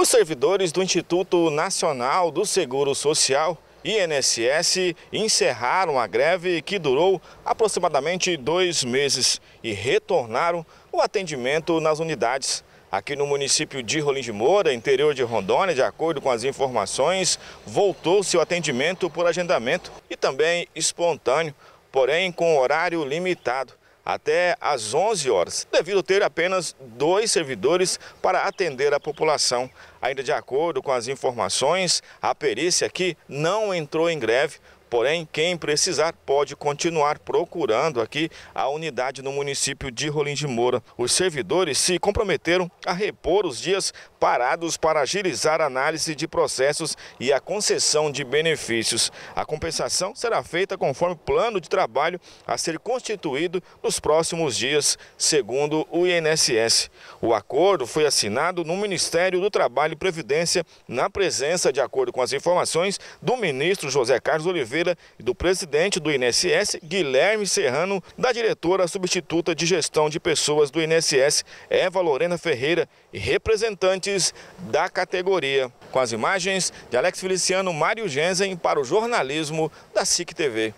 Os servidores do Instituto Nacional do Seguro Social, INSS, encerraram a greve que durou aproximadamente dois meses e retornaram o atendimento nas unidades. Aqui no município de Rolim de Moura, interior de Rondônia, de acordo com as informações, voltou seu atendimento por agendamento e também espontâneo, porém com horário limitado até às 11 horas, devido ter apenas dois servidores para atender a população. Ainda de acordo com as informações, a perícia aqui não entrou em greve Porém, quem precisar pode continuar procurando aqui a unidade no município de Rolim de Moura. Os servidores se comprometeram a repor os dias parados para agilizar a análise de processos e a concessão de benefícios. A compensação será feita conforme o plano de trabalho a ser constituído nos próximos dias, segundo o INSS. O acordo foi assinado no Ministério do Trabalho e Previdência, na presença, de acordo com as informações, do ministro José Carlos Oliveira do presidente do INSS, Guilherme Serrano, da diretora substituta de gestão de pessoas do INSS, Eva Lorena Ferreira, e representantes da categoria. Com as imagens de Alex Feliciano, Mário Genzen para o jornalismo da SIC TV.